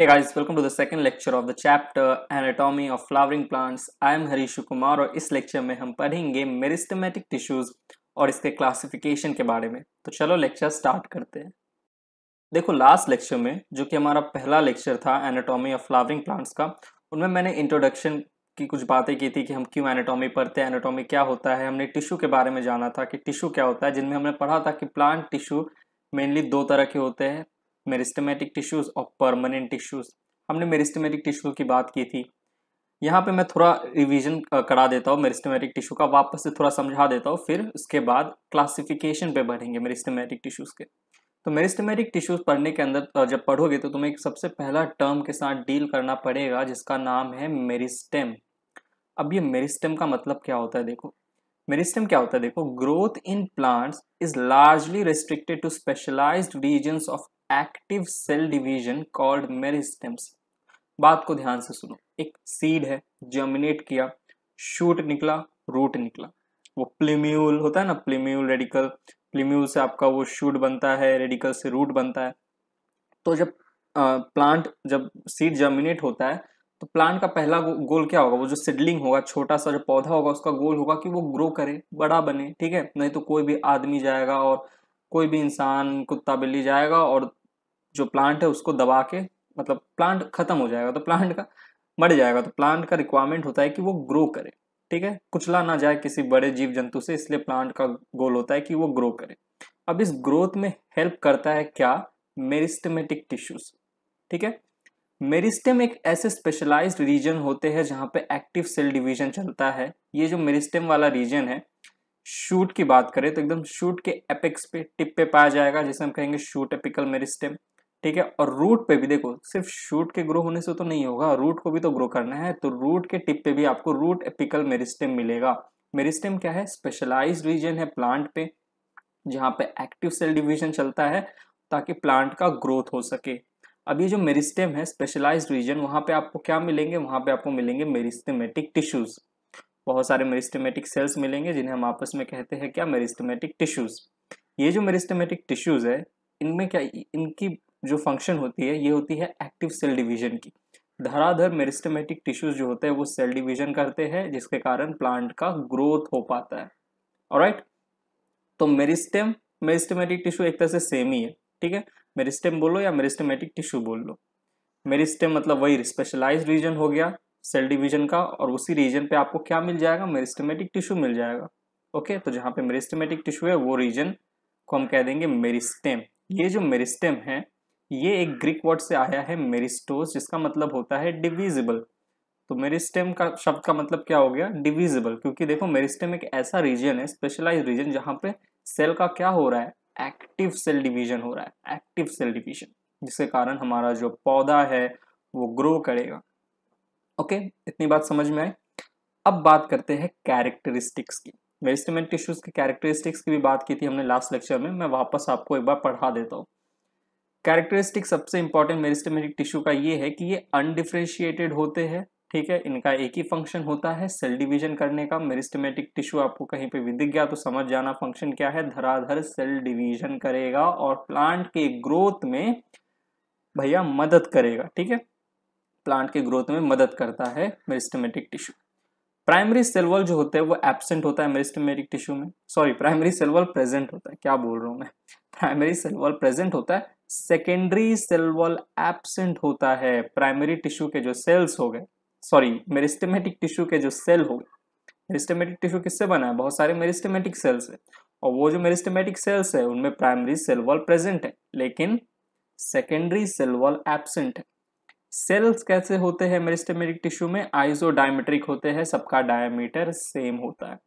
Hey guys, welcome to the second lecture of the chapter Anatomy of Flowering Plants. I am Harishu Kumar और इस lecture में हम पढ़ेंगे meristematic tissues और इसके क्लासिफिकेशन के बारे में तो चलो लेक्चर स्टार्ट करते हैं देखो लास्ट लेक्चर में जो कि हमारा पहला लेक्चर था एनाटॉमी ऑफ फ्लावरिंग प्लांट्स का उनमें मैंने इंट्रोडक्शन की कुछ बातें की थी कि हम क्यों एनाटॉमी पढ़ते हैं एनाटॉमी क्या होता है हमने टिश्यू के बारे में जाना था कि टिश्यू क्या होता है जिनमें हमने पढ़ा था कि प्लांट टिश्यू मेनली दो तरह के होते हैं मेरिस्टमेटिक टिश्यूज़ और परमानेंट टिश्यूज़ हमने मेरिस्टमेटिक टिश्यू की बात की थी यहाँ पे मैं थोड़ा रिवीजन करा देता हूँ मेरिस्टमेटिक टिश्यू का वापस से थोड़ा समझा देता हूँ फिर उसके बाद क्लासिफिकेशन पे बढ़ेंगे मेरिस्टमेटिक टिश्यूज़ के तो मेरिस्टमेटिक टिश्यूज़ पढ़ने के अंदर जब पढ़ोगे तो तुम्हें सबसे पहला टर्म के साथ डील करना पड़ेगा जिसका नाम है मेरिस्टेम अब ये मेरिस्टेम का मतलब क्या होता है देखो मेरिस्टेम क्या होता है देखो growth in plants is largely restricted to specialised regions of active cell division called meristems बात को ध्यान से सुनो एक सीड है जर्मिनेट किया शूट निकला रूट निकला वो प्लेम्यूल होता है ना प्लेम्यूल रेडिकल प्लेम्यूल से आपका वो शूट बनता है रेडिकल से रूट बनता है तो जब आ, प्लांट जब सीड जर्मिनेट होता है तो प्लांट का पहला गो, गोल क्या होगा वो जो सिडलिंग होगा छोटा सा जो पौधा होगा उसका गोल होगा कि वो ग्रो करे बड़ा बने ठीक है नहीं तो कोई भी आदमी जाएगा और कोई भी इंसान कुत्ता बिल्ली जाएगा और जो प्लांट है उसको दबा के मतलब प्लांट ख़त्म हो जाएगा तो प्लांट का मर जाएगा तो प्लांट का रिक्वायरमेंट होता है कि वो ग्रो करे ठीक है कुचला ना जाए किसी बड़े जीव जंतु से इसलिए प्लांट का गोल होता है कि वो ग्रो करे अब इस ग्रोथ में हेल्प करता है क्या मेरिस्टमेटिक टिश्यूज ठीक है मेरिस्टेम एक ऐसे स्पेशलाइज्ड रीजन होते हैं जहाँ पे एक्टिव सेल डिवीजन चलता है ये जो मेरिस्टेम वाला रीजन है शूट की बात करें तो एकदम शूट के एपेक्स पे टिप पे पाया जाएगा जिसे हम कहेंगे शूट एपिकल मेरिस्टेम ठीक है और रूट पे भी देखो सिर्फ शूट के ग्रो होने से तो नहीं होगा रूट को भी तो ग्रो करना है तो रूट के टिप पे भी आपको रूट एपिकल मेरिस्टेम मिलेगा मेरिस्टेम क्या है स्पेशलाइज रीजन है प्लांट पे जहाँ पे एक्टिव सेल डिविजन चलता है ताकि प्लांट का ग्रोथ हो सके अब ये जो मेरिस्टेम है स्पेशलाइज रीजन वहाँ पे आपको क्या मिलेंगे वहाँ पे आपको मिलेंगे मेरिस्टेमेटिक टिश्यूज बहुत सारे मेरिस्टेमेटिक सेल्स मिलेंगे जिन्हें हम आपस में कहते हैं क्या मेरिस्टेमेटिक टिश्यूज ये जो मेरिस्टेमेटिक टिश्यूज है इनमें क्या इनकी जो फंक्शन होती है ये होती है एक्टिव सेल डिवीजन की धराधर मेरिस्टमेटिक टिश्यूज जो होते हैं वो सेल डिवीजन करते हैं जिसके कारण प्लांट का ग्रोथ हो पाता है और राइट तो मेरिस्टेम मेरिस्टमेटिक टिश्यू एक तरह से सेम ही है ठीक है मेरिस्टेम बोलो या मेरिस्टमेटिक टिश्यू बोल लो मेरिस्टेम मतलब वही स्पेशलाइज रीजन हो गया सेल डिवीजन का और उसी रीजन पे आपको क्या मिल जाएगा मेरिस्टमेटिक टिश्यू मिल जाएगा ओके तो जहाँ पे मेरिस्टमेटिक टिश्यू है वो रीजन को हम कह देंगे मेरिस्टेम ये जो मेरिस्टेम है ये एक ग्रीक वर्ड से आया है मेरिस्टोस जिसका मतलब होता है डिविजिबल तो मेरिस्टेम का शब्द का मतलब क्या हो गया डिविजिबल क्योंकि देखो मेरिस्टेम एक ऐसा रीजन है स्पेशलाइज रीजन जहाँ पे सेल का क्या हो रहा है एक्टिव सेल डिवीजन हो रहा है एक्टिव सेल डिवीजन जिसके कारण हमारा जो पौधा है वो ग्रो करेगा ओके इतनी बात समझ में आई अब बात करते हैं कैरेक्टरिस्टिक्स की मेरिस्टेम टिश्यूज के कैरेक्टरिस्टिक्स की भी बात की थी हमने लास्ट लेक्चर में मैं वापस आपको एक बार पढ़ा देता हूँ कैरेक्टरिस्टिक सबसे इंपॉर्टेंट मेरिस्टेमेटिक टिश्यू का ये है कि ये अनडिफ्रेंशिएटेड होते हैं ठीक है इनका एक ही फंक्शन होता है सेल डिवीजन करने का मेरिस्टेमेटिक टिश्यू आपको कहीं पे भी दिख गया तो समझ जाना फंक्शन क्या है धराधर सेल डिवीजन करेगा और प्लांट के ग्रोथ में भैया मदद करेगा ठीक है प्लांट के ग्रोथ में मदद करता है मेरिस्टेमेटिक टिश्यू प्राइमरी सेलवल जो होता है वो एबसेंट होता है मेरिस्टेमेटिक टिश्यू में सॉरी प्राइमरी सेलवल प्रेजेंट होता है क्या बोल रहा हूँ मैं प्राइमरी सेलवल प्रेजेंट होता है सेकेंडरी सेल वॉल एबसेंट होता है प्राइमरी टिश्यू के जो सेल्स हो गए सॉरी मेरिस्टेमेटिक टिश्यू के जो सेल हो गए मेरिस्टेमेटिक टिश्यू किससे बना है बहुत सारे मेरिस्टेमेटिक सेल्स है और वो जो मेरिस्टेमेटिक सेल्स है उनमें प्राइमरी सेल वॉल प्रेजेंट है लेकिन सेकेंडरी सेल वॉल एबसेंट है सेल्स कैसे होते हैं मेरिस्टेमेटिक टिश्यू में आइसोडायमेट्रिक होते हैं सबका डायमीटर सेम होता है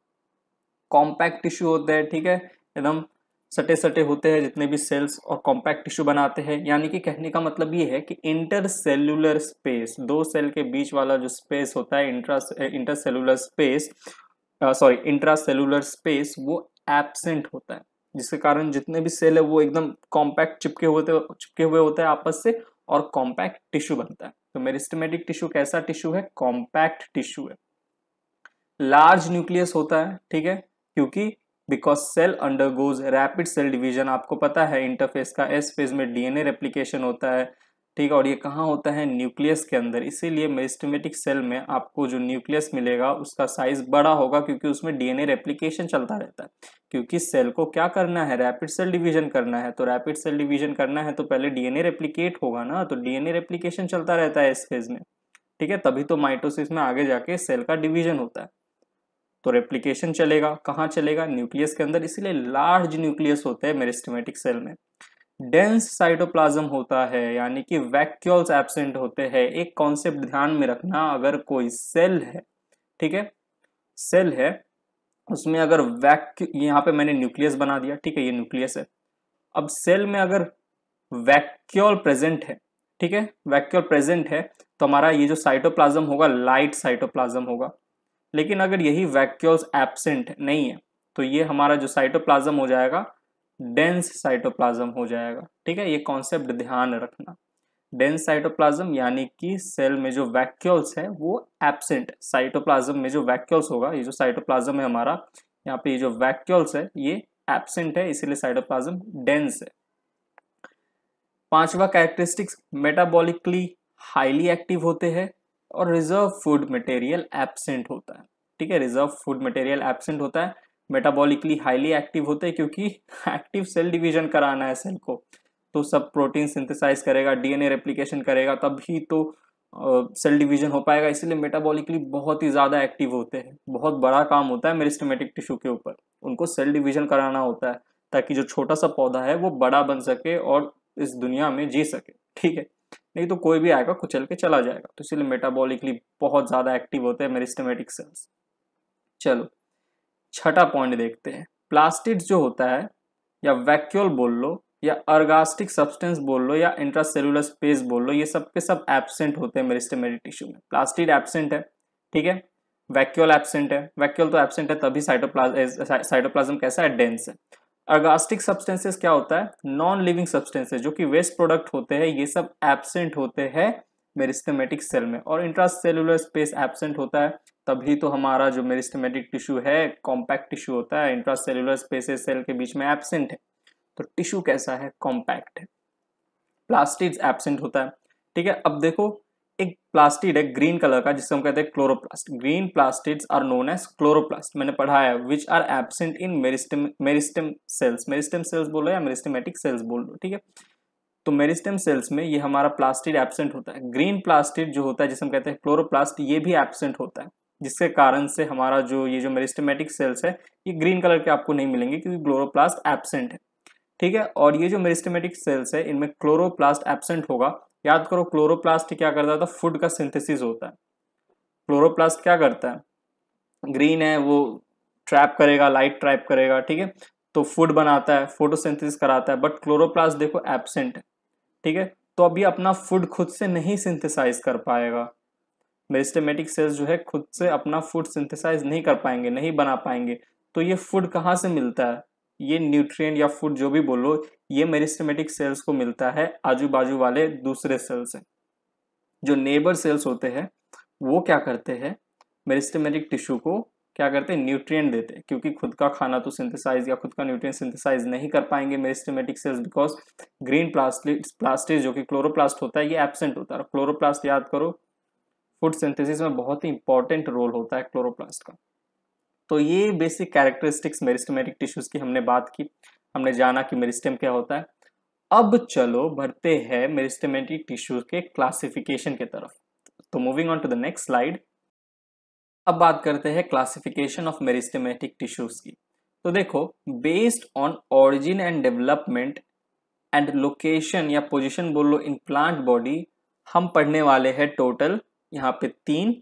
कॉम्पैक्ट टिश्यू होते हैं ठीक है एकदम सटे सटे होते हैं जितने भी सेल्स और कॉम्पैक्ट टिश्यू बनाते हैं यानी कि कहने का मतलब ये है कि इंटरसेलुलर स्पेस दो सेल के बीच वाला जो स्पेस होता है intra intercellular space sorry intracellular space वो एबसेंट होता है जिसके कारण जितने भी सेल है वो एकदम कॉम्पैक्ट चिपके हुए चिपके हुए होते हैं आपस से और कॉम्पैक्ट टिश्यू बनता है तो मेरिस्टमेटिक टिश्यू कैसा टिश्यू है कॉम्पैक्ट टिश्यू है लार्ज न्यूक्लियस होता है ठीक है क्योंकि because cell undergoes rapid cell division आपको पता है इंटरफेस का एस फेज में डीएनए रेप्लिकेशन होता है ठीक है और ये कहाँ होता है न्यूक्लियस के अंदर इसीलिए मेस्टमेटिक सेल में आपको जो न्यूक्लियस मिलेगा उसका साइज बड़ा होगा क्योंकि उसमें डीएनए रेप्लिकेशन चलता रहता है क्योंकि सेल को क्या करना है रैपिड सेल डिवीजन करना है तो रैपिड सेल डिवीजन करना है तो पहले डीएनए रेप्लिकेट होगा ना तो डीएनए रेप्लिकेशन चलता रहता है इस फेज में ठीक है तभी तो माइटोसिस में आगे जाके सेल का डिवीजन होता है तो रेप्लीकेशन चलेगा कहाँ चलेगा न्यूक्लियस के अंदर इसीलिए लार्ज न्यूक्लियस होते हैं मेरिस्टमेटिक सेल में डेंस साइटोप्लाज्म होता है यानी कि वैक्यूल्स एबसेंट होते हैं एक कॉन्सेप्ट ध्यान में रखना अगर कोई सेल है ठीक है सेल है उसमें अगर वैक्यू यहाँ पे मैंने न्यूक्लियस बना दिया ठीक है ये न्यूक्लियस है अब सेल में अगर वैक्यूल प्रेजेंट है ठीक है वैक्यूल प्रेजेंट है तो हमारा ये जो साइटोप्लाज्म होगा लाइट साइटोप्लाज्म होगा लेकिन अगर यही वैक्यूल्स एबसेंट नहीं है तो ये हमारा जो साइटोप्लाज्म हो जाएगा डेंस साइटोप्लाज्म हो जाएगा ठीक है ये कॉन्सेप्ट ध्यान रखना डेंस साइटोप्लाज्म यानी कि सेल में जो वैक्यूल्स है वो एबसेंट साइटोप्लाज्म में जो वैक्यूल्स होगा ये जो साइटोप्लाज्म है हमारा यहाँ पे ये जो वैक्यूल्स है ये एबसेंट है इसीलिए साइटोप्लाज्म डेंस है पांचवा कैरेक्टरिस्टिक्स मेटाबॉलिकली हाईली एक्टिव होते हैं और रिजर्व फूड मटेरियल एबसेंट होता है ठीक है रिजर्व फूड मटेरियल एबसेंट होता है मेटाबॉलिकली हाईली एक्टिव होते हैं क्योंकि एक्टिव सेल डिवीजन कराना है सेल को तो सब प्रोटीन सिंथेसाइज करेगा डीएनए रेप्लिकेशन करेगा तभी तो सेल uh, डिवीजन हो पाएगा इसीलिए मेटाबॉलिकली बहुत ही ज़्यादा एक्टिव होते हैं बहुत बड़ा काम होता है मेरिस्टमेटिक टिश्यू के ऊपर उनको सेल डिवीजन कराना होता है ताकि जो छोटा सा पौधा है वो बड़ा बन सके और इस दुनिया में जी सके ठीक है नहीं तो कोई भी आएगा कुचल के चला जाएगा तो इसलिए मेटाबॉलिकली बहुत ज़्यादा एक्टिव होते हैं मेरिस्टमेटिक सेल्स चलो छठा पॉइंट देखते हैं प्लास्टिड जो होता है या वैक्यूल बोल लो या अर्गास्टिक सब्सटेंस बोल लो या इंट्रासेलुलर स्पेस बोल लो ये सब के सब एबसेंट होते हैं मेरिस्टमेटिक टिश्यू में प्लास्टिड एबसेंट है ठीक है वैक्यूल एबसेंट है वैक्यूल तो एबसेंट है तभी साइटोप्लाज साइटोप्लाज्म कैसा है डेंस है अगास्टिक सब्सटेंसेस क्या होता है नॉन लिविंग सब्सटेंसेस जो कि वेस्ट प्रोडक्ट होते हैं ये सब एबसेंट होते हैं मेरिस्टमेटिक सेल में और इंट्रासेलुलर स्पेस एबसेंट होता है तभी तो हमारा जो मेरिस्टमेटिक टिश्यू है कॉम्पैक्ट टिश्यू होता है इंट्रासेलुलर स्पेसेस सेल के बीच में एबसेंट है तो टिश्यू कैसा है कॉम्पैक्ट है प्लास्टिक एबसेंट होता है ठीक है अब देखो एक प्लास्टिड है ग्रीन कलर का जिसको हम कहते हैं chloroplast green plastids are known as chloroplast मैंने पढ़ा है which are absent in meristem meristem cells meristem cells बोलो या मेरिस्टमेटिक सेल्स बोल लो ठीक है तो मेरिस्टम सेल्स में ये हमारा प्लास्टिड एबसेंट होता है ग्रीन प्लास्टिड जो होता है जिसे हम कहते हैं क्लोरोप्लास्ट ये भी एबसेंट होता है जिसके कारण से हमारा जो ये जो मेरिस्टमेटिक सेल्स है ये ग्रीन कलर के आपको नहीं मिलेंगे क्योंकि क्लोरोप्लास्ट एबसेंट है ठीक है और ये जो मेरिस्टमेटिक सेल्स है इनमें क्लोरोप्लास्ट एबसेंट होगा याद करो क्लोरोप्लास्ट क्या करता है फूड का सिंथेसिस होता है क्लोरोप्लास्ट क्या करता है ग्रीन है वो ट्रैप करेगा लाइट ट्रैप करेगा ठीक है तो फूड बनाता है फोटोसिंथेसिस कराता है बट क्लोरोप्लास्ट देखो एबसेंट है ठीक है तो अभी अपना फूड खुद से नहीं सिंथेसाइज कर पाएगा मेरिस्टेमेटिक सेल्स जो है खुद से अपना फूड सिंथेसाइज नहीं कर पाएंगे नहीं बना पाएंगे तो ये फूड कहाँ से मिलता है ये न्यूट्रिएंट या फूड जो भी बोलो ये मेरिस्टमेटिक सेल्स को मिलता है आजू बाजू वाले दूसरे सेल्स से जो नेबर सेल्स होते हैं वो क्या करते हैं मेरिस्टमेटिक टिश्यू को क्या करते हैं न्यूट्रिएंट देते हैं क्योंकि खुद का खाना तो सिंथेसाइज या खुद का न्यूट्रिएंट सिंथेसाइज नहीं कर पाएंगे meristematic cells because green plastic plastic जो कि क्लोरोप्लास्ट होता है ये एबसेंट होता है क्लोरोप्लास्ट याद करो फूड सिंथेसिस में बहुत ही इंपॉर्टेंट रोल होता है क्लोरोप्लास्ट का तो ये बेसिक कैरेक्टरिस्टिक्स मेरिस्टमेटिक टिश्यूज़ की हमने बात की हमने जाना कि मेरिस्टम क्या होता है अब चलो बढ़ते हैं मेरिस्टमेटिक टिश्यूज के क्लासिफिकेशन के तरफ तो moving on to the next slide अब बात करते हैं क्लासिफिकेशन ऑफ मेरिस्टमेटिक टिश्यूज की तो देखो based on origin and development and location या पोजिशन बोल लो इन प्लांट बॉडी हम पढ़ने वाले हैं टोटल यहाँ पे तीन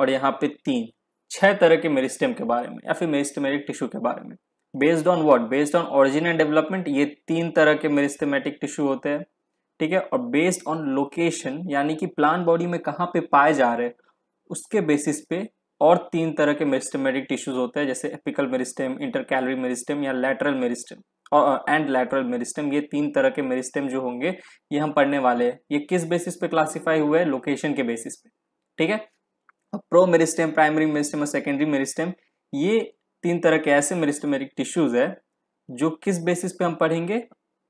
और यहाँ पे तीन छह तरह के मेरिस्टेम के बारे में या फिर मेरिस्टेमेटिक टिश्यू के बारे में based on what based on origin and development ये तीन तरह के मेरिस्टेमेटिक टिश्यू होते हैं ठीक है और बेस्ड ऑन लोकेशन यानी कि प्लांट बॉडी में कहाँ पे पाए जा रहे उसके बेसिस पे और तीन तरह के मेरिस्टेमेटिक टिश्यूज होते हैं जैसे एपिकल मेरिस्टेम इंटरकैलरी मेरिस्टेम या लेटरल मेरिस्टेम और एंड लेटरल मेरिस्टेम ये तीन तरह के मेरिस्टेम जो होंगे ये हम पढ़ने वाले हैं ये किस बेसिस पे क्लासीफाई हुए हैं लोकेशन के बेसिस पे ठीक है प्रो मेरिस्टेम प्राइमरी मेरिस्टेम और सेकेंडरी मेरिस्टेम ये तीन तरह के ऐसे मेरिस्टेमेरिक टिश्यूज है जो किस बेसिस पे हम पढ़ेंगे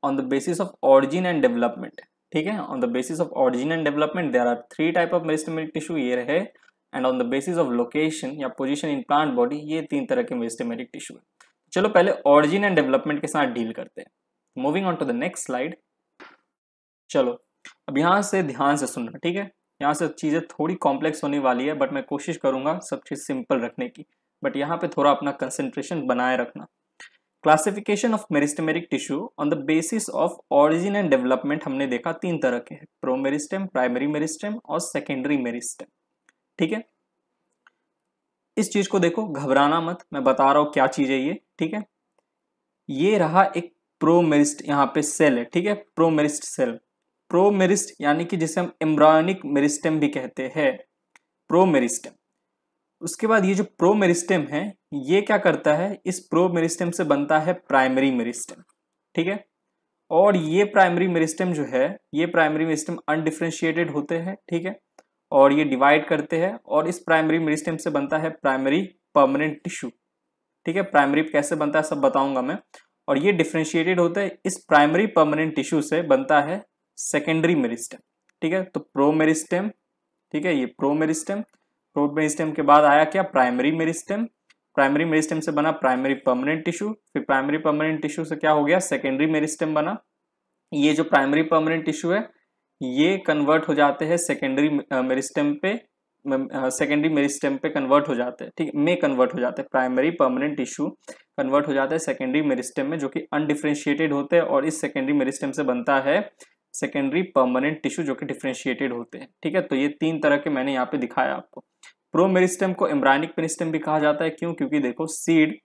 on the basis of origin and development ठीक है on the basis of origin and development there are three type of meristematic tissue ये रहे and on the basis of location या पोजिशन इन प्लांट बॉडी ये तीन तरह के मेरिस्टेमेरिक tissue है चलो पहले ऑरिजिन एंड डेवलपमेंट के साथ डील करते हैं moving on to the next slide चलो अब यहां से ध्यान से सुनना ठीक है यहाँ से चीज़ें थोड़ी कॉम्प्लेक्स होने वाली है बट मैं कोशिश करूँगा सब चीज़ सिंपल रखने की बट यहाँ पे थोड़ा अपना कंसेंट्रेशन बनाए रखना classification of meristematic tissue on the basis of origin and development हमने देखा तीन तरह के हैं प्रोमेरिस्टेम प्राइमरी मेरिस्टेम और सेकेंडरी मेरिस्टम ठीक है इस चीज़ को देखो घबराना मत मैं बता रहा हूँ क्या चीज़ है ये ठीक है ये रहा एक प्रोमेरिस्ट यहाँ पे सेल है ठीक है प्रोमेरिस्ट सेल प्रोमेरिस्ट यानी कि जिसे हम एम्ब्रायोनिक मेरिस्टेम भी कहते हैं प्रोमेरिस्टेम उसके बाद ये जो प्रोमेरिस्टेम है ये क्या करता है इस प्रोमेरिस्टेम से बनता है प्राइमरी मेरिस्टेम ठीक है और ये प्राइमरी मेरिस्टेम जो है ये प्राइमरी मेरिस्टेम अनडिफ्रेंशिएटेड होते हैं ठीक है और ये डिवाइड करते हैं और इस प्राइमरी मेरिस्टेम से बनता है प्राइमरी परमानेंट टिश्यू ठीक है प्राइमरी कैसे बनता है सब बताऊंगा मैं और ये डिफ्रेंशिएटेड होता है इस प्राइमरी परमानेंट टिश्यू से बनता है सेकेंडरी मेरिस्टेम ठीक है तो प्रो मेरिस्टेम ठीक है ये प्रो मेरिस्टेम प्रो मेरिस्टेम के बाद आया क्या प्राइमरी मेरिस्टेम प्राइमरी मेरिस्टेम से बना प्राइमरी परमानेंट टिश्यू फिर प्राइमरी परमानेंट टिश्यू से क्या हो गया सेकेंडरी मेरिस्टेम बना ये जो प्राइमरी परमानेंट टिश्यू है ये कन्वर्ट हो जाते हैं सेकेंडरी मेरिस्टेम पे सेकेंडरी मेरिस्टेम पे कन्वर्ट हो जाते हैं ठीक में कन्वर्ट हो जाते हैं प्राइमरी परमानेंट टिश्यू कन्वर्ट हो जाता है सेकेंडरी मेरिस्टेम में जो कि अनडिफ्रेंशिएटेड होते हैं और इस सेकेंडरी मेरिस्टेम से बनता है सेकेंडरी परमानेंट टिश्यू जो कि डिफ्रेंशिएटेड होते हैं ठीक है तो ये तीन तरह के मैंने यहाँ पे दिखाया आपको प्रो मेरिस्टम को इम्ब्रायनिक मेरिस्टम भी कहा जाता है क्यों क्योंकि देखो सीड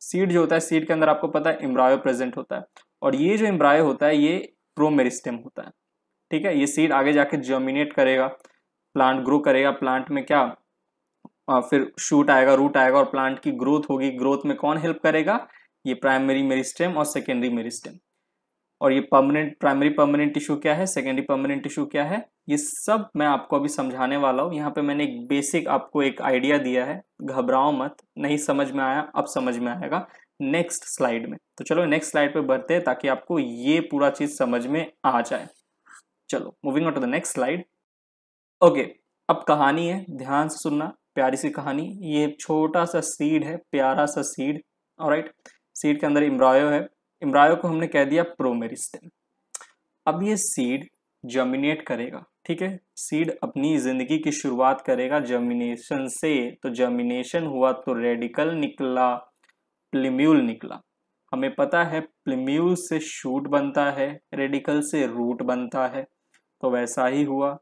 सीड जो होता है सीड के अंदर आपको पता है इम्ब्रायो प्रेजेंट होता है और ये जो इम्ब्रायो होता है ये प्रो मेरिस्टम होता है ठीक है ये सीड आगे जाके जर्मिनेट करेगा प्लांट ग्रो करेगा प्लांट में क्या आ, फिर शूट आएगा रूट आएगा और प्लांट की ग्रोथ होगी ग्रोथ में कौन हेल्प करेगा ये प्राइमरी मेरिस्टम और सेकेंडरी मेरिस्टम और ये परमानेंट प्राइमरी परमानेंट टिश्यू क्या है सेकेंडरी परमानेंट टिश्यू क्या है ये सब मैं आपको अभी समझाने वाला हूँ यहाँ पे मैंने एक बेसिक आपको एक आइडिया दिया है घबराओ मत नहीं समझ में आया अब समझ में आएगा नेक्स्ट स्लाइड में तो चलो नेक्स्ट स्लाइड पे बढ़ते हैं ताकि आपको ये पूरा चीज समझ में आ जाए चलो moving on to the next slide okay अब कहानी है ध्यान से सुनना प्यारी सी कहानी ये छोटा सा सीड है प्यारा सा सीड और सीड के अंदर इम्ब्रायो है इमरायो को हमने कह दिया प्रोमेरिस्टेम अब ये सीड जर्मिनेट करेगा ठीक है सीड अपनी जिंदगी की शुरुआत करेगा जर्मिनेशन से तो जर्मिनेशन हुआ तो रेडिकल निकला प्लिम्यूल निकला हमें पता है प्लिम्यूल से शूट बनता है रेडिकल से रूट बनता है तो वैसा ही हुआ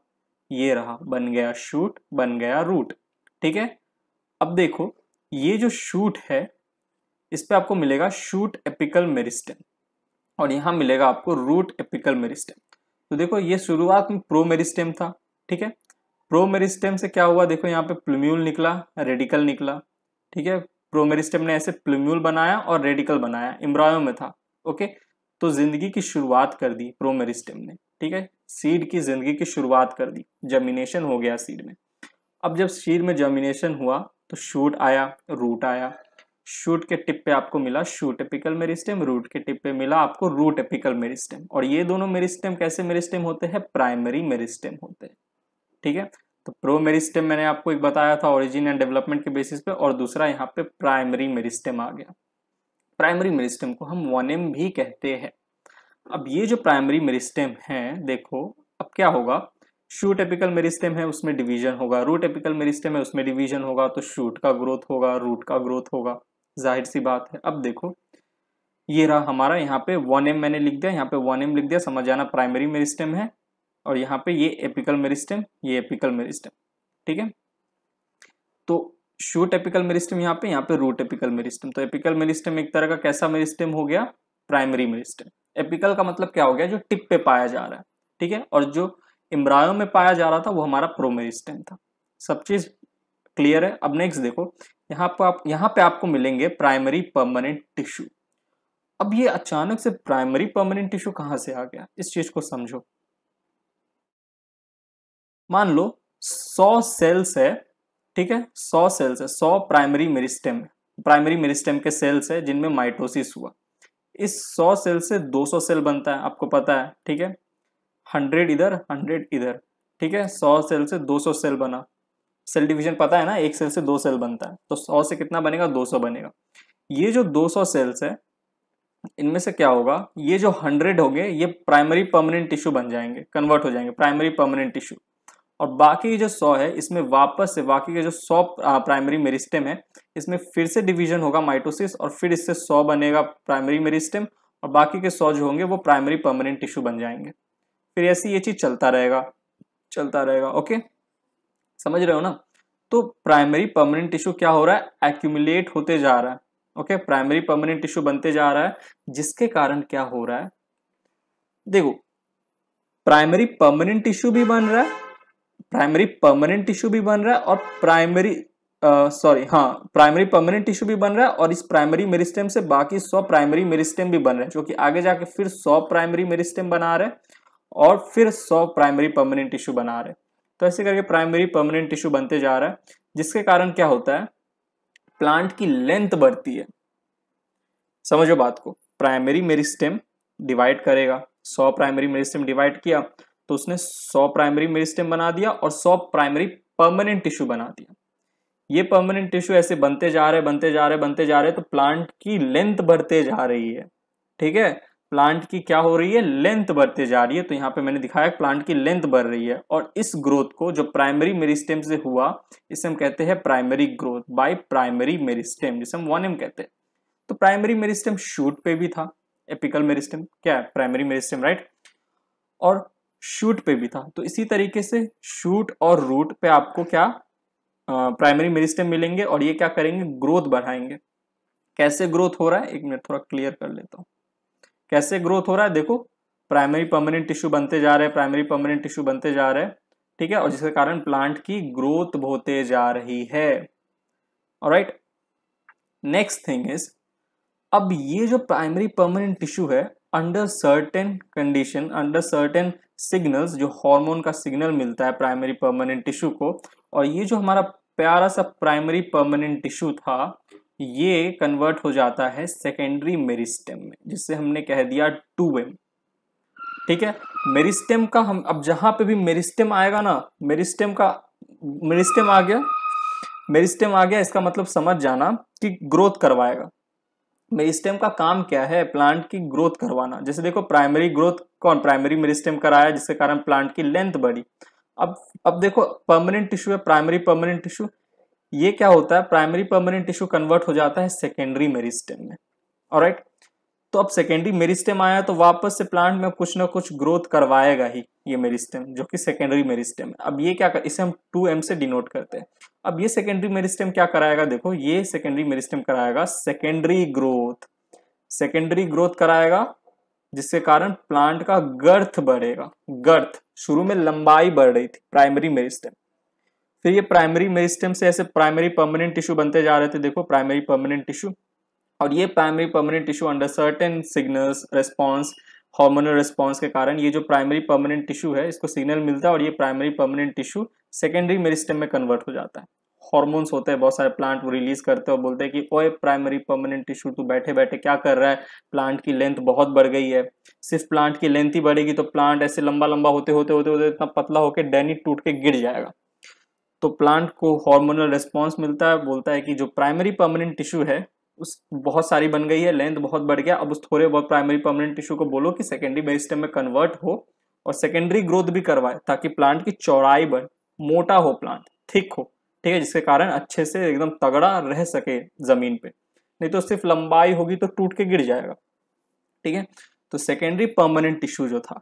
ये रहा बन गया शूट बन गया रूट ठीक है अब देखो ये जो शूट है इस पर आपको मिलेगा शूट एपिकल मेरिस्टेम और यहाँ मिलेगा आपको रूट एपिकल मेरिस्टेम तो देखो ये शुरुआत में प्रो मेरिस्टेम था ठीक है प्रो मेरिस्टेम से क्या हुआ देखो यहाँ पे प्लम्यूल निकला रेडिकल निकला ठीक है प्रो मेरिस्टेम ने ऐसे प्लम्यूल बनाया और रेडिकल बनाया इम्ब्रायो में था ओके तो जिंदगी की शुरुआत कर दी प्रो मेरिस्टेम ने ठीक है सीड की जिंदगी की शुरुआत कर दी जर्मिनेशन हो गया सीड में अब जब सीड में जर्मिनेशन हुआ तो शूट आया रूट आया शूट के टिप पे आपको मिला शूट एपिकल मेरिस्टेम रूट के टिप पे मिला आपको रूट एपिकल मेरिस्टेम और ये दोनों मेरिस्टेम कैसे मेरिस्टेम होते हैं प्राइमरी मेरिस्टेम होते हैं ठीक है तो प्रो मेरिस्टेम मैंने आपको एक बताया था ओरिजिन एंड डेवलपमेंट के बेसिस पे और दूसरा यहाँ पे प्राइमरी मेरिस्टेम आ गया प्राइमरी मेरिस्टेम को हम वन एम भी कहते हैं अब ये जो प्राइमरी मेरिस्टेम है देखो अब क्या होगा शूट एपिकल मेरिस्टेम है उसमें डिवीजन होगा रूट एपिकल मेरिस्टेम है उसमें डिवीजन होगा तो शूट का ग्रोथ होगा रूट का ग्रोथ होगा जाहिर सी बात है अब देखो ये रहा हमारा यहाँ पे वन एम मैंने लिख दिया यहाँ पे वन एम लिख दिया समझ जाना प्राइमरी मेरिस्टम है और यहाँ पे ये एपिकल मेरिस्टम ये एपिकल मेरिस्टम ठीक है तो शूट एपिकल मेरिस्टम यहाँ पे यहाँ पे रूट एपिकल मेरिस्टम तो एपिकल मेरिस्टम एक तरह का कैसा मेरिस्टम हो गया प्राइमरी मेरिस्टम एपिकल का मतलब क्या हो गया जो टिप पे पाया जा रहा है ठीक है और जो इमरायों में पाया जा रहा था वो हमारा प्रोमेरिस्टम था सब चीज़ क्लियर है अब नेक्स्ट देखो यहाँ पर आप यहाँ पे आपको मिलेंगे प्राइमरी परमानेंट टिश्यू अब ये अचानक से प्राइमरी परमानेंट टिश्यू कहाँ से आ गया इस चीज को समझो मान लो 100 सेल्स है ठीक है 100 सेल्स है 100 प्राइमरी मेरिस्टेम प्राइमरी मेरिस्टेम के सेल्स है जिनमें माइटोसिस हुआ इस 100 सेल से 200 सेल बनता है आपको पता है ठीक है 100 इधर 100 इधर ठीक है 100 सेल से 200 सेल बना सेल डिवीजन पता है ना एक सेल से दो सेल बनता है तो सौ से कितना बनेगा दो सौ बनेगा ये जो दो सौ सेल्स है इनमें से क्या होगा ये जो हंड्रेड होंगे ये प्राइमरी परमानेंट टिश्यू बन जाएंगे कन्वर्ट हो जाएंगे प्राइमरी परमानेंट टिश्यू और बाकी जो सौ है इसमें वापस से बाकी के जो सौ प्राइमरी मेरिस्टेम है इसमें फिर से डिवीजन होगा माइटोसिस और फिर इससे सौ बनेगा प्राइमरी मेरिस्टेम और बाकी के सौ जो होंगे वो प्राइमरी परमानेंट टिश्यू बन जाएंगे फिर ऐसी ये चीज़ चलता रहेगा चलता रहेगा ओके समझ रहे हो ना तो प्राइमरी परमानेंट टिश्यू क्या हो रहा है एक्यूमुलेट होते जा रहा है ओके प्राइमरी परमानेंट टिश्यू बनते जा रहा है जिसके कारण क्या हो रहा है देखो प्राइमरी परमानेंट टिश्यू भी बन रहा है प्राइमरी परमानेंट टिश्यू भी बन रहा है और प्राइमरी सॉरी uh, हाँ प्राइमरी परमानेंट टिश्यू भी बन रहा है और इस प्राइमरी मेरिस्टेम से बाकी सौ प्राइमरी मेरिस्टेम भी बन रहे हैं जो कि आगे जाके फिर सौ प्राइमरी मेरिस्टेम बना रहे हैं और फिर सौ प्राइमरी परमानेंट टिश्यू बना रहे हैं तो ऐसे करके प्राइमरी परमानेंट टिश्यू बनते जा रहा है जिसके कारण क्या होता है प्लांट की लेंथ बढ़ती है समझो बात को प्राइमरी मेरी स्टेम डिवाइड करेगा सौ प्राइमरी मेरी स्टेम डिवाइड किया तो उसने सौ प्राइमरी मेरी स्टेम बना दिया और सौ प्राइमरी परमानेंट टिश्यू बना दिया ये परमानेंट टिश्यू ऐसे बनते जा रहे बनते जा रहे बनते जा रहे तो प्लांट की लेंथ बढ़ते जा रही है ठीक है प्लांट की क्या हो रही है लेंथ बढ़ते जा रही है तो यहाँ पे मैंने दिखाया प्लांट की लेंथ बढ़ रही है और इस ग्रोथ को जो प्राइमरी मेरिस्टेम से हुआ इसे हम कहते हैं primary growth by primary meristem जिसे हम वन एम कहते हैं तो प्राइमरी मेरिस्टेम शूट पे भी था एपिकल मेरिस्टेम क्या है प्राइमरी मेरिस्टेम राइट और शूट पे भी था तो इसी तरीके से शूट और रूट पे आपको क्या प्राइमरी मेरिस्टेम मिलेंगे और ये क्या करेंगे ग्रोथ बढ़ाएंगे कैसे ग्रोथ हो रहा है एक मिनट थोड़ा क्लियर कर लेता हूँ कैसे ग्रोथ हो रहा है देखो प्राइमरी परमानेंट टिश्यू बनते जा रहे हैं प्राइमरी परमानेंट टिश्यू बनते जा रहे हैं ठीक है और जिसके कारण प्लांट की ग्रोथ होते जा रही है और राइट नेक्स्ट थिंग इज अब ये जो प्राइमरी परमानेंट टिश्यू है under certain condition under certain signals जो हार्मोन का सिग्नल मिलता है प्राइमरी परमानेंट टिश्यू को और ये जो हमारा प्यारा सा प्राइमरी परमानेंट टिश्यू था ये कन्वर्ट हो जाता है सेकेंडरी मेरिस्टेम में जिससे हमने कह दिया टू एम ठीक है मेरिस्टेम का हम अब जहां पे भी मेरिस्टेम आएगा ना मेरिस्टेम का मेरिस्टेम आ गया मेरिस्टेम आ गया इसका मतलब समझ जाना कि ग्रोथ करवाएगा मेरिस्टेम का काम क्या है प्लांट की ग्रोथ करवाना जैसे देखो प्राइमरी ग्रोथ कौन प्राइमरी मेरिस्टेम कराया जिसके कारण प्लांट की लेंथ बढ़ी अब अब देखो परमानेंट टिश्यू है प्राइमरी परमानेंट टिश्यू ये क्या होता है प्राइमरी परमानेंट टिश्यू कन्वर्ट हो जाता है सेकेंडरी मेरिस्टेम में और राइट तो अब सेकेंडरी मेरिस्टेम आया तो वापस से प्लांट में कुछ ना कुछ ग्रोथ करवाएगा ही ये मेरिस्टेम जो कि सेकेंडरी मेरिस्टेम है अब ये क्या कर इसे हम टू एम से डिनोट करते हैं अब ये सेकेंडरी मेरिस्टेम क्या कराएगा देखो ये सेकेंडरी मेरिस्टेम कराएगा सेकेंडरी ग्रोथ सेकेंडरी ग्रोथ कराएगा जिसके कारण प्लांट का गर्थ बढ़ेगा गर्थ शुरू में लंबाई बढ़ रही थी प्राइमरी मेरिस्टेम फिर ये प्राइमरी मेरिस्टम से ऐसे प्राइमरी परमानेंट टिश्यू बनते जा रहे थे देखो प्राइमरी परमानेंट टिश्यू और ये primary permanent tissue under certain signals response hormonal response के कारण ये जो प्राइमरी परमानेंट टिश्यू है इसको सिग्नल मिलता है और ये primary permanent tissue secondary meristem में कन्वर्ट हो जाता है हॉर्मोन्स होते हैं बहुत सारे प्लांट वो रिलीज करते हैं और बोलते हैं कि ओए प्राइमरी परमानेंट टिश्यू तू बैठे बैठे क्या कर रहा है प्लांट की लेंथ बहुत बढ़ गई है सिर्फ प्लांट की लेंथ ही बढ़ेगी तो प्लांट ऐसे लंबा लंबा होते होते होते होते इतना पतला होकर डैनी टूट के गिर जाएगा तो प्लांट को हार्मोनल रिस्पॉन्स मिलता है बोलता है कि जो प्राइमरी परमानेंट टिश्यू है उस बहुत सारी बन गई है लेंथ बहुत बढ़ गया अब उस थोड़े बहुत प्राइमरी परमानेंट टिश्यू को बोलो कि सेकेंडरी मेरिस्टम में कन्वर्ट हो और सेकेंडरी ग्रोथ भी करवाए ताकि प्लांट की चौड़ाई बढ़ मोटा हो प्लांट थिक हो ठीक है जिसके कारण अच्छे से एकदम तगड़ा रह सके ज़मीन पे नहीं तो सिर्फ लंबाई होगी तो टूट के गिर जाएगा ठीक है तो सेकेंडरी परमानेंट टिश्यू जो था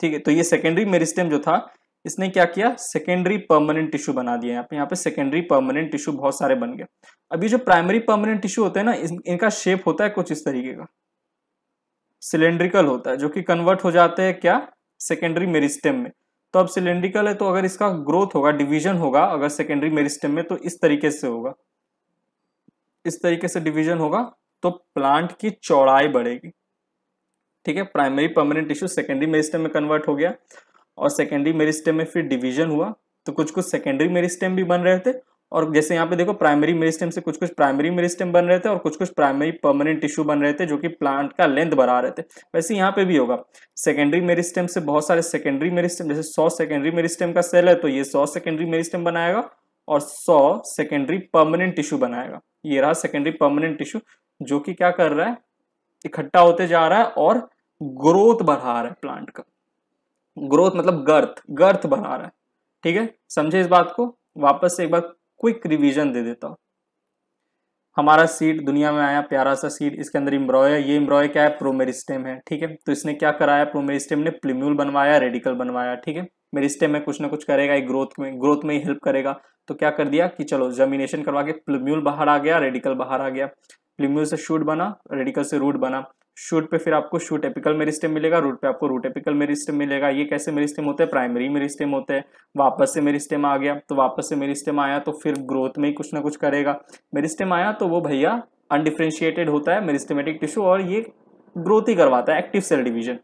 ठीक है तो ये सेकेंडरी मेरिस्टेम जो था इसने क्या किया सेकेंडरी परमानेंट टिश्यू बना दिया यहाँ पे यहाँ पे सेकेंडरी परमानेंट टिश्यू बहुत सारे बन गए अभी जो प्राइमरी परमानेंट टिश्यू होते हैं ना इन, इनका शेप होता है कुछ इस तरीके का सिलेंड्रिकल होता है जो कि कन्वर्ट हो जाते हैं क्या सेकेंडरी मेरिस्टेम में तो अब सिलेंड्रिकल है तो अगर इसका ग्रोथ होगा डिवीजन होगा अगर सेकेंडरी मेरिस्टेम में तो इस तरीके से होगा इस तरीके से डिवीजन होगा तो प्लांट की चौड़ाई बढ़ेगी ठीक है primary permanent tissue secondary meristem में कन्वर्ट हो गया और सेकेंडरी मेरिस्टेम में फिर डिवीजन हुआ तो कुछ कुछ सेकेंडरी मेरिस्टेम भी बन रहे थे और जैसे यहाँ पे देखो प्राइमरी मेरिस्टेम से कुछ कुछ प्राइमरी मेरिस्टेम बन रहे थे और कुछ कुछ प्राइमरी परमानेंट टिश्यू बन रहे थे जो कि प्लांट का लेंथ बढ़ा रहे थे वैसे यहाँ पे भी होगा सेकेंडरी मेरिस्टेम से बहुत सारे सेकेंडरी मेरिस्टेम जैसे सौ सेकेंडरी मेरिस्टेम का सेल है तो ये सौ सेकेंडरी मेरिस्टेम बनाएगा और सौ सेकेंडरी परमानेंट टिश्यू बनाएगा ये रहा सेकेंडरी परमानेंट टिश्यू जो कि क्या कर रहा है इकट्ठा होते जा रहा है और ग्रोथ बढ़ा रहा है प्लांट का ग्रोथ मतलब गर्थ गर्थ बना रहा है ठीक है समझे इस बात को वापस से एक बार क्विक रिवीजन दे देता हूँ हमारा सीड दुनिया में आया प्यारा सा सीड इसके अंदर इम्ब्रॉय है ये इम्ब्रॉय क्या है प्रोमेरिस्टेम है ठीक है तो इसने क्या कराया प्रोमेरिस्टेम ने प्लिम्यूल बनवाया रेडिकल बनवाया ठीक है मेरिस्टेम में कुछ ना कुछ करेगा एक ग्रोथ में ग्रोथ में ही हेल्प करेगा तो क्या कर दिया कि चलो जर्मिनेशन करवा के प्लिम्यूल बाहर आ गया रेडिकल बाहर आ गया प्लिम्यूल से शूट बना रेडिकल से रूट बना शूट पे फिर आपको शूट एपिकल मेरिस्टेम मिलेगा रूट पे आपको रूट एपिकल मेरिस्टेम मिलेगा ये कैसे मेरिस्टेम होते हैं प्राइमरी मेरिस्टेम होते हैं वापस से मेरिस्टेम आ गया तो वापस से मेरिस्टेम आया तो फिर ग्रोथ में ही कुछ ना कुछ करेगा मेरिस्टेम आया तो वो भैया अनडिफ्रेंशिएटेड होता है मेरिस्टेमेटिक टिश्यू और ये ग्रोथ ही करवाता है active cell division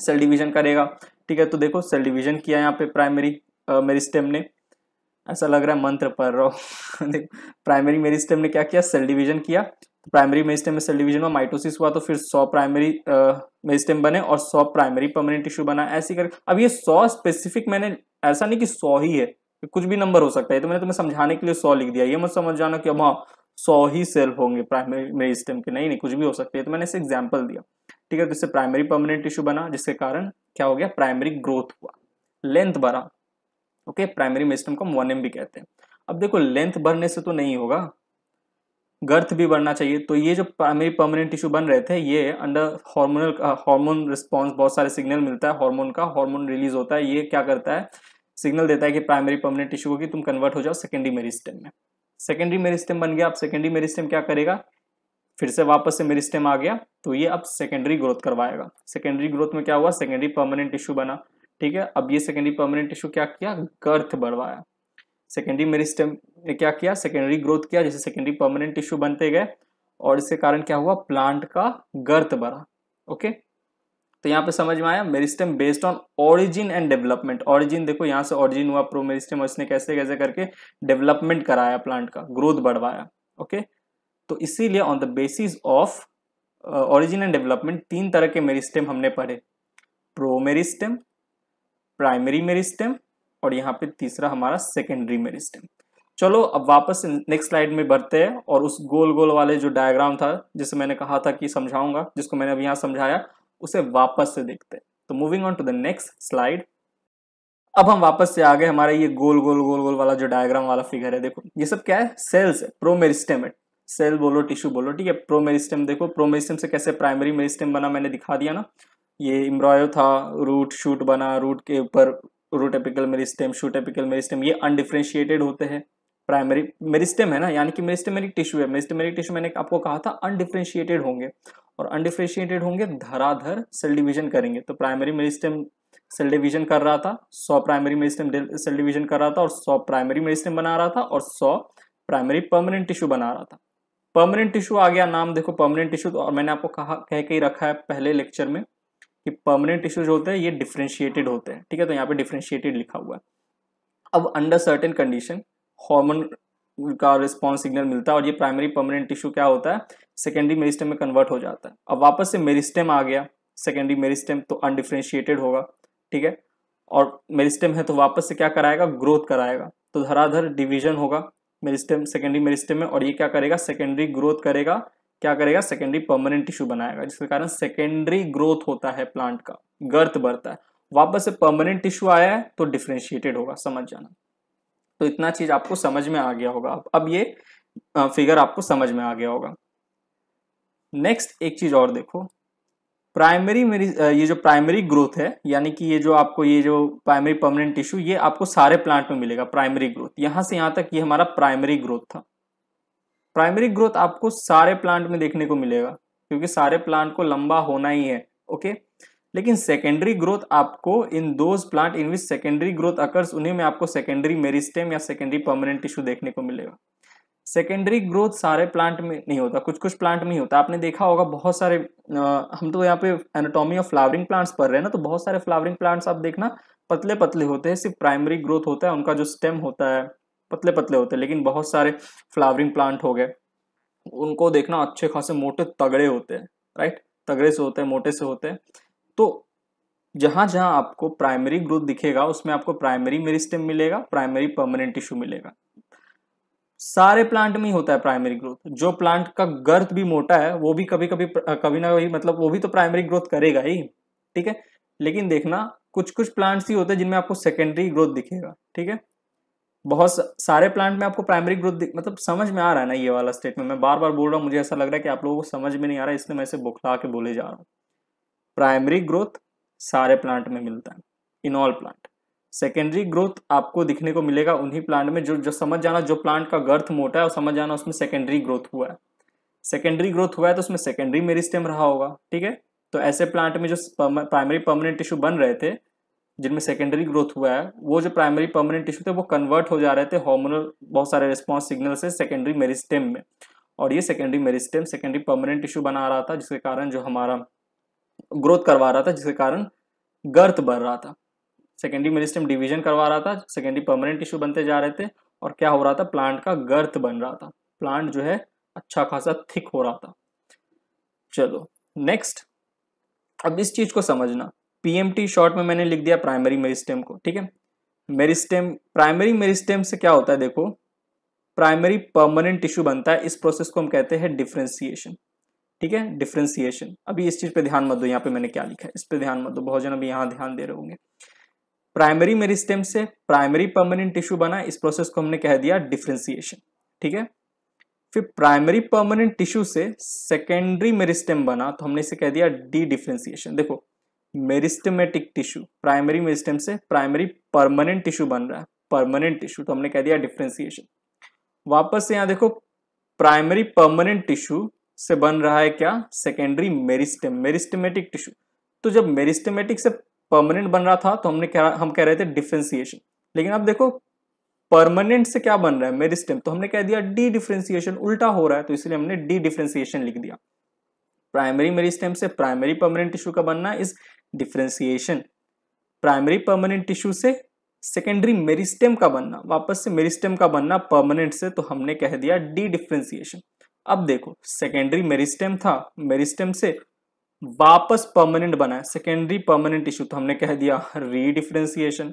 cell division करेगा ठीक है तो देखो सेल डिवीजन किया यहाँ पे प्राइमरी मेरिस्टेम ने ऐसा लग रहा है मंत्र पढ़ रहा हो देखो प्राइमरी मेरिस्टेम ने क्या किया सेल डिवीजन किया प्राइमरी में सेल डिवीजन में माइटोसिस हुआ तो फिर सौ प्राइमरी मेरिस्टेम बने और सौ प्राइमरी परमानेंट टिश्यू बना ऐसी कर अब ये सौ स्पेसिफिक मैंने ऐसा नहीं कि सौ ही है कुछ भी नंबर हो सकता है तो मैंने तुम्हें समझाने के लिए सौ लिख दिया ये मत समझ जाना कि अब हाँ सौ ही सेल होंगे प्राइमरी मेरिस्टेम के नहीं नहीं कुछ भी हो सकते है तो मैंने इसे एग्जाम्पल दिया ठीक है तो इससे प्राइमरी परमानेंट टिश्यू बना जिसके कारण क्या हो गया प्राइमरी ग्रोथ हुआ लेंथ बढ़ा ओके प्राइमरी मेरिस्टम को हम वन एम भी कहते हैं अब देखो लेंथ बढ़ने से तो नहीं होगा गर्थ भी बढ़ना चाहिए तो ये जो प्राइमरी परमानेंट टिश्यू बन रहे थे ये अंडर हार्मोनल हार्मोन रिस्पॉन्स बहुत सारे सिग्नल मिलता है हार्मोन का हार्मोन रिलीज होता है ये क्या करता है सिग्नल देता है कि प्राइमरी परमानेंट टिश्यू को कि तुम कन्वर्ट हो जाओ सेकेंडरी स्टेम में सेकेंडरी स्टेम बन गया अब सेकेंडरी स्टेम क्या करेगा फिर से वापस से स्टेम आ गया तो ये अब सेकेंडरी ग्रोथ करवाएगा सेकेंडरी ग्रोथ में क्या हुआ सेकेंडरी परमानेंट टिश्यू बना ठीक है अब ये सेकेंडरी परमानेंट टिश्यू क्या किया गर्थ बढ़वाया सेकेंडरी मेरिस्टेम ने क्या किया सेकेंडरी ग्रोथ किया जैसे सेकेंडरी परमानेंट टिश्यू बनते गए और इसके कारण क्या हुआ प्लांट का गर्त बढ़ा ओके तो यहाँ पे समझ में आया meristem based on origin and development origin देखो यहाँ से ओरिजिन हुआ प्रो मेरिस्टेम और इसने कैसे कैसे करके डेवलपमेंट कराया प्लांट का ग्रोथ बढ़वाया ओके तो इसीलिए on the basis of origin and development तीन तरह के स्टेम हमने पढ़े प्रो स्टेम प्राइमरी स्टेम और यहाँ पे तीसरा हमारा सेकेंडरी मेरिस्टम चलो अब वापस नेक्स्ट स्लाइड में बढ़ते हैं और उस गोल गोल वाले जो डायग्राम था जिसे मैंने कहा था कि समझाऊंगा जिसको मैंने अब यहाँ समझाया उसे वापस से देखते हैं तो moving on to the next slide अब हम वापस से आ गए हमारा ये गोल गोल गोल गोल वाला जो डायग्राम वाला फिगर है देखो ये सब क्या है सेल्स है प्रोमेरिस्टेम है सेल बोलो टिश्यू बोलो ठीक है प्रोमेरिस्टेम देखो प्रोमेरिस्टम से कैसे प्राइमरी मेरिस्टेम बना मैंने दिखा दिया ना ये इम्ब्रॉयो था रूट शूट बना रूट के ऊपर रूटेपिकल मेरिस्टेम शूटेपिकल मेरिस्टेम ये अनडिफ्रेंशिएटेड होते हैं प्राइमरी मेरिस्टेम है ना यानी कि मेरिस्टेमेरिक टिश्यू है मेरिस्टेमेरिक टिश्यू मैंने आपको कहा था अनडिफ्रेंशिएटेड होंगे और अनडिफ्रेंशिएटेड होंगे धराधर सेल डिवीजन करेंगे तो प्राइमरी मेरिस्टेम सेल डिवीजन कर रहा था सौ प्राइमरी मेरिस्टेम सेल डिवीजन कर रहा था और सौ प्राइमरी मेरिस्टेम बना रहा था और सौ प्राइमरी परमानेंट टिश्यू बना रहा था परमानेंट टिश्यू आ गया नाम देखो परमानेंट टिश्यू तो और मैंने आपको कहा कह के ही रखा है पहले लेक्चर में कि परमानेंट टिश्यूज होते हैं ये डिफ्रेंशिएटेड होते हैं ठीक है तो यहाँ पे डिफ्रेंशिएटेड लिखा हुआ है अब अंडर सर्टेन कंडीशन हॉर्मोन का रिस्पॉन्स सिग्नल मिलता है और ये प्राइमरी परमानेंट टिश्यू क्या होता है सेकेंडरी मेरिस्टम में कन्वर्ट हो जाता है अब वापस से मेरिस्टम आ गया सेकेंडरी मेरिस्टम तो अनडिफ्रेंशिएटेड होगा ठीक है और मेरिस्टम है तो वापस से क्या कराएगा ग्रोथ कराएगा तो धराधर डिवीजन होगा मेरिस्टम सेकेंडरी मेरिस्टम में और ये क्या करेगा सेकेंडरी ग्रोथ करेगा क्या करेगा सेकेंडरी परमानेंट टिश्यू बनाएगा जिसके कारण सेकेंडरी ग्रोथ होता है प्लांट का गर्थ बढ़ता है वापस से परमानेंट टिश्यू आया है तो डिफ्रेंशिएटेड होगा समझ जाना तो इतना चीज आपको समझ में आ गया होगा अब ये फिगर आपको समझ में आ गया होगा नेक्स्ट एक चीज और देखो प्राइमरी मेरी ये जो प्राइमरी ग्रोथ है यानी कि ये जो आपको ये जो प्राइमरी परमानेंट टिश्यू ये आपको सारे प्लांट में मिलेगा प्राइमरी ग्रोथ यहां से यहां तक ये हमारा प्राइमरी ग्रोथ था प्राइमरी ग्रोथ आपको सारे प्लांट में देखने को मिलेगा क्योंकि सारे प्लांट को लंबा होना ही है ओके लेकिन सेकेंडरी ग्रोथ आपको in those plant in which secondary growth occurs उन्हीं में आपको सेकेंडरी मेरिस्टेम या सेकेंडरी परमानेंट टिश्यू देखने को मिलेगा सेकेंडरी ग्रोथ सारे प्लांट में नहीं होता कुछ कुछ प्लांट में ही होता आपने देखा होगा बहुत सारे आ, हम तो यहाँ पे एनाटॉमी ऑफ फ्लावरिंग प्लांट्स पढ़ रहे हैं ना तो बहुत सारे फ्लावरिंग प्लांट्स आप देखना पतले पतले होते हैं सिर्फ प्राइमरी ग्रोथ होता है उनका जो स्टेम होता है पतले पतले होते हैं लेकिन बहुत सारे फ्लावरिंग प्लांट हो गए उनको देखना अच्छे खासे मोटे तगड़े होते हैं राइट तगड़े से होते हैं मोटे से होते हैं तो जहां जहाँ आपको प्राइमरी ग्रोथ दिखेगा उसमें आपको प्राइमरी मेरिस्टेम मिलेगा प्राइमरी परमानेंट टिश्यू मिलेगा सारे प्लांट में ही होता है प्राइमरी ग्रोथ जो प्लांट का गर्थ भी मोटा है वो भी कभी कभी कभी ना कभी मतलब वो भी तो प्राइमरी ग्रोथ करेगा ही ठीक है लेकिन देखना कुछ कुछ प्लांट्स ही होते हैं जिनमें आपको सेकेंडरी ग्रोथ दिखेगा ठीक है बहुत सारे प्लांट में आपको प्राइमरी ग्रोथ मतलब समझ में आ रहा है ना ये वाला स्टेटमेंट मैं बार बार बोल रहा हूँ मुझे ऐसा लग रहा है कि आप लोगों को समझ में नहीं आ रहा है इसलिए मैं इसे बुखला के बोले जा रहा हूँ प्राइमरी ग्रोथ सारे प्लांट में मिलता है in all plant secondary growth आपको दिखने को मिलेगा उन्हीं प्लांट में जो जो समझ जाना जो प्लांट का गर्थ मोटा है और समझ जाना उसमें सेकेंडरी ग्रोथ हुआ है सेकेंडरी ग्रोथ हुआ है तो उसमें सेकेंडरी मेरी रहा होगा ठीक है तो ऐसे प्लांट में जो प्राइमरी परमानेंट टिश्यू बन रहे थे जिनमें सेकेंडरी ग्रोथ हुआ है वो जो प्राइमरी परमानेंट टिश्यू थे वो कन्वर्ट हो जा रहे थे हॉर्मोनल बहुत सारे रिस्पॉन्स सिग्नल से सेकेंडरी मेरिस्टेम में और ये secondary meristem secondary permanent tissue बना रहा था जिसके कारण जो हमारा ग्रोथ करवा रहा था जिसके कारण गर्त बढ़ रहा था सेकेंडरी मेरिस्टेम डिवीजन करवा रहा था सेकेंडरी परमानेंट टिश्यू बनते जा रहे थे और क्या हो रहा था प्लांट का गर्त बन रहा था प्लांट जो है अच्छा खासा थिक हो रहा था चलो नेक्स्ट अब इस चीज को समझना पीएमटी शॉर्ट में मैंने लिख दिया प्राइमरी मेरिस्टेम को ठीक है मेरिस्टेम प्राइमरी मेरिस्टेम से क्या होता है देखो प्राइमरी परमानेंट टिश्यू बनता है इस प्रोसेस को हम कहते हैं डिफ्रेंसिएशन ठीक है डिफ्रेंसिएशन अभी इस चीज पे ध्यान मत दो यहाँ पे मैंने क्या लिखा है इस पे ध्यान मत दो बहुत जन अभी यहाँ ध्यान दे रहे होंगे प्राइमरी मेरिस्टेम से प्राइमरी परमानेंट टिश्यू बना इस प्रोसेस को हमने कह दिया डिफ्रेंसिएशन ठीक है फिर प्राइमरी परमानेंट टिश्यू से सेकेंडरी मेरिस्टेम बना तो हमने इसे कह दिया डी डिफ्रेंसिएशन देखो मेरिस्टमेटिक टिश्यू प्राइमरी मेरिस्टम से प्राइमरी परमानेंट टिश्यू बन रहा है परमानेंट टिश्यू तो हमने कह दिया डिफ्रेंसिएशन वापस से यहां देखो प्राइमरी परमानेंट टिश्यू से बन रहा है क्या सेकेंडरी मेरिस्टम मेरिस्टमेटिक टिश्यू तो जब मेरिस्टमेटिक से परमानेंट बन रहा था तो हमने कह हम कह रहे थे डिफ्रेंसिएशन लेकिन अब देखो परमानेंट से क्या बन रहा है मेरिस्टम तो हमने कह दिया डी डिफ्रेंसिएशन उल्टा हो रहा है तो इसलिए हमने डी डिफ्रेंसिएशन लिख दिया प्राइमरी मेरिस्टम से प्राइमरी परमानेंट टिश्यू का बनना is differentiation primary permanent tissue से सेकेंडरी मेरिस्टेम का बनना वापस से मेरिस्टेम का बनना परमानेंट से तो हमने कह दिया डी डिफ्रेंसिएशन अब देखो सेकेंडरी मेरिस्टेम था मेरिस्टेम से वापस परमानेंट बना है सेकेंडरी परमानेंट टिश्यू तो हमने कह दिया रीडिफ्रेंसिएशन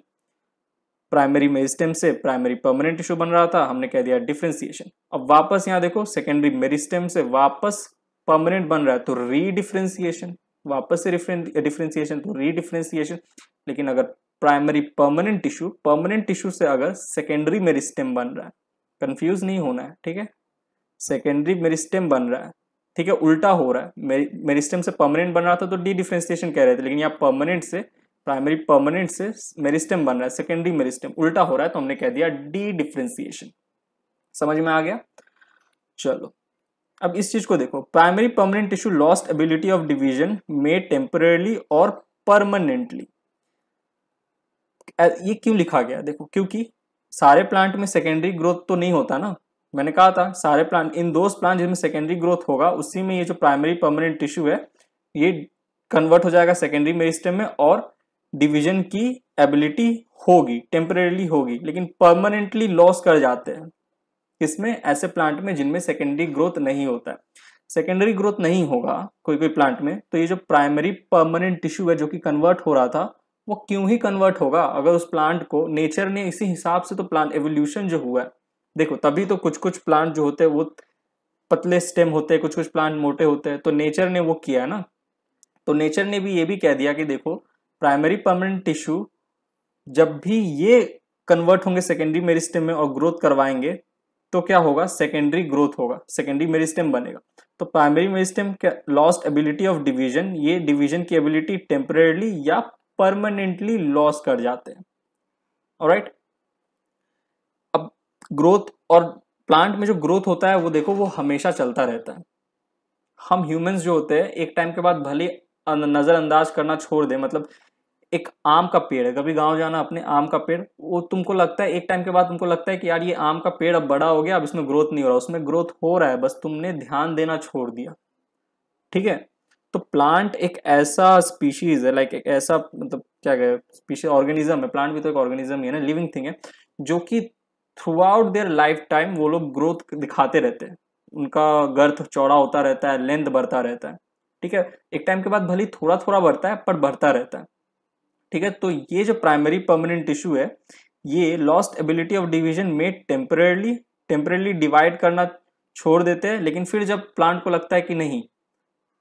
प्राइमरी मेरिस्टेम से प्राइमरी परमानेंट टिश्यू बन रहा था हमने कह दिया डिफ्रेंसिएशन अब वापस यहाँ देखो सेकेंडरी मेरिस्टेम से वापस परमानेंट बन रहा है तो रीडिफ्रेंसिएशन वापस से डिफ्रेंसिएशन तो रीडिफ्रेंसिएशन लेकिन अगर primary permanent tissue permanent tissue से अगर सेकेंडरी मेरिस्टेम बन रहा है कंफ्यूज नहीं होना है ठीक है सेकेंडरी मेरिस्टेम बन रहा है ठीक है उल्टा हो रहा है मेरिस्टेम से परमानेंट बन रहा था तो डी डिफ्रेंसिएशन कह रहे थे लेकिन यहाँ परमानेंट से प्राइमरी परमानेंट से मेरिस्टेम बन रहा है सेकेंडरी मेरिस्टेम उल्टा हो रहा है तो हमने कह दिया डी डिफ्रेंसिएशन समझ में आ गया चलो अब इस चीज को देखो primary permanent tissue lost ability of division made temporarily और परमानेंटली ये क्यों लिखा गया देखो क्योंकि सारे प्लांट में सेकेंडरी ग्रोथ तो नहीं होता ना मैंने कहा था सारे प्लांट इन दो प्लांट जिसमें सेकेंडरी ग्रोथ होगा उसी में ये जो प्राइमरी परमानेंट टिश्यू है ये कन्वर्ट हो जाएगा सेकेंडरी मेरिस्टम में और डिवीजन की एबिलिटी होगी टेम्परेली होगी लेकिन परमानेंटली लॉस कर जाते हैं किसमें ऐसे प्लांट में जिनमें सेकेंडरी ग्रोथ नहीं होता है सेकेंडरी ग्रोथ नहीं होगा कोई कोई प्लांट में तो ये जो प्राइमरी परमानेंट टिश्यू है जो कि कन्वर्ट हो रहा था वो क्यों ही कन्वर्ट होगा अगर उस प्लांट को नेचर ने इसी हिसाब से तो प्लांट एवोल्यूशन जो हुआ है देखो तभी तो कुछ कुछ प्लांट जो होते हैं वो पतले स्टेम होते हैं कुछ कुछ प्लांट मोटे होते हैं तो नेचर ने वो किया है ना तो नेचर ने भी ये भी कह दिया कि देखो प्राइमरी परमानेंट टिश्यू जब भी ये कन्वर्ट होंगे सेकेंडरी मेरिस्टेम में और ग्रोथ करवाएंगे तो क्या होगा सेकेंडरी ग्रोथ होगा सेकेंडरी मेरिस्टेम बनेगा तो प्राइमरी मेरिस्टेम क्या लॉस्ट एबिलिटी ऑफ डिवीजन ये डिवीजन की एबिलिटी टेम्परेली या परमानेंटली लॉस कर जाते हैं राइट अब ग्रोथ और प्लांट में जो ग्रोथ होता है वो देखो वो हमेशा चलता रहता है हम ह्यूमंस जो होते हैं एक टाइम के बाद भले नज़रअंदाज करना छोड़ दें मतलब एक आम का पेड़ है कभी गांव जाना अपने आम का पेड़ वो तुमको लगता है एक टाइम के बाद तुमको लगता है कि यार ये आम का पेड़ अब बड़ा हो गया अब इसमें ग्रोथ नहीं हो रहा उसमें ग्रोथ हो रहा है बस तुमने ध्यान देना छोड़ दिया ठीक है तो प्लांट एक ऐसा स्पीशीज है लाइक एक ऐसा मतलब क्या कहें स्पीशीज ऑर्गेनिज्म है प्लांट भी तो एक ऑर्गेनिज्म ही है ना लिविंग थिंग है जो कि throughout their lifetime वो लोग ग्रोथ दिखाते रहते हैं उनका गर्थ चौड़ा होता रहता है लेंथ बढ़ता रहता है ठीक है एक टाइम के बाद भले थोड़ा थोड़ा बढ़ता है पर बढ़ता रहता है ठीक है तो ये जो प्राइमरी परमानेंट टिश्यू है ये लॉस्ट एबिलिटी ऑफ डिवीजन में टेम्परेली टेम्परेली डिवाइड करना छोड़ देते हैं लेकिन फिर जब प्लांट को लगता है कि नहीं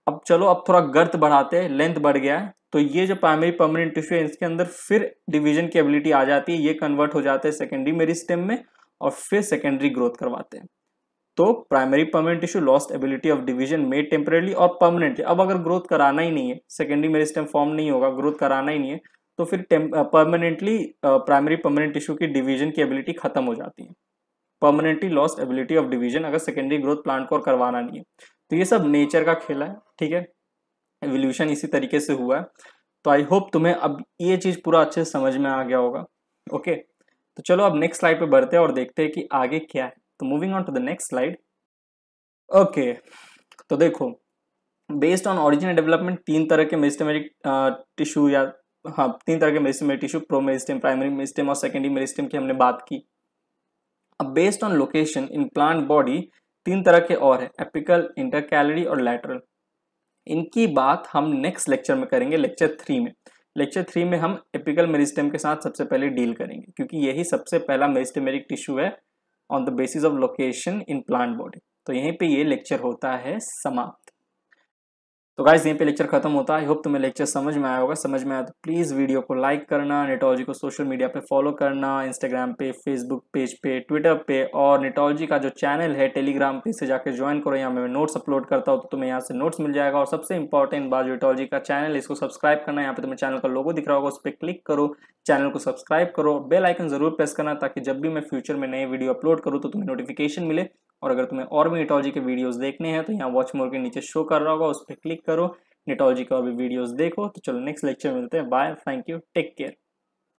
अब चलो अब थोड़ा गर्त बढ़ाते हैं लेंथ बढ़ गया है तो ये जो प्राइमरी परमानेंट टिश्यू है इसके अंदर फिर डिवीजन की एबिलिटी आ जाती है ये कन्वर्ट हो जाता है सेकेंडरी स्टेम में और फिर सेकेंडरी ग्रोथ करवाते हैं तो primary permanent tissue lost ability of division made temporarily और परमानेंटली अब अगर ग्रोथ कराना ही नहीं है सेकेंडरी मेरिस्टेम फॉर्म नहीं होगा ग्रोथ कराना ही नहीं है तो फिर परमानेंटली प्राइमरी परमानेंट टिश्यू की डिवीजन की एबिलिटी खत्म हो जाती है permanently lost ability of division अगर सेकेंडरी ग्रोथ प्लांट को करवाना नहीं है तो ये सब नेचर का खेला है ठीक है एवोल्यूशन इसी तरीके से हुआ है तो आई होप तुम्हें अब ये चीज़ पूरा अच्छे से समझ में आ गया होगा ओके तो चलो अब नेक्स्ट स्लाइड पे बढ़ते हैं और देखते हैं कि आगे क्या है तो moving on to the next slide okay तो देखो बेस्ड ऑन ऑरिजिनल डेवलपमेंट तीन तरह के मेस्टमेटिक टिश्यू या हाँ तीन तरह के meristem tissue promeristem primary meristem और सेकेंडरी मेरिस्टम की हमने बात की अब based on location in plant body तीन तरह के और हैं एपिकल इंटरकैलरी और लैटरल इनकी बात हम नेक्स्ट लेक्चर में करेंगे लेक्चर थ्री में लेक्चर थ्री में हम एपिकल मेरिस्टम के साथ सबसे पहले डील करेंगे क्योंकि यही सबसे पहला मेरिस्टमेरिक टिश्यू है on the basis of location in plant body तो यहीं पे ये लेक्चर होता है समाप्त तो गाइज यहीं पे लेक्चर खत्म होता है आई होप तुम्हें लेक्चर समझ में आया होगा समझ में आया तो प्लीज़ वीडियो को लाइक करना नेटोलॉजी को सोशल मीडिया पे फॉलो करना इंस्टाग्राम पे फेसबुक पेज पे ट्विटर पे और नेटोलॉजी का जो चैनल है टेलीग्राम पे इसे जाकर ज्वाइन करो यहाँ मैं नोट्स अपलोड करता हूँ तो तुम्हें यहाँ से नोट्स मिल जाएगा और सबसे इंपॉर्टेंट बात नेटोलॉजी का चैनल इसको सब्सक्राइब करना यहाँ पे तुम्हें चैनल का लोगो दिख रहा होगा उस पर क्लिक करो चैनल को सब्सक्राइब करो बेल आइकन जरूर प्रेस करना ताकि जब भी मैं फ्यूचर में नए वीडियो अपलोड करूँ तो तुम्हें नोटिफिकेशन मिले और अगर तुम्हें और भी नेटोलॉजी के वीडियोज देखने हैं तो यहाँ वॉच मोर के नीचे शो कर रहा होगा उस पर क्लिक करो नेटोलॉजी का भी वीडियोस देखो तो चलो नेक्स्ट लेक्चर में मिलते हैं bye thank you take care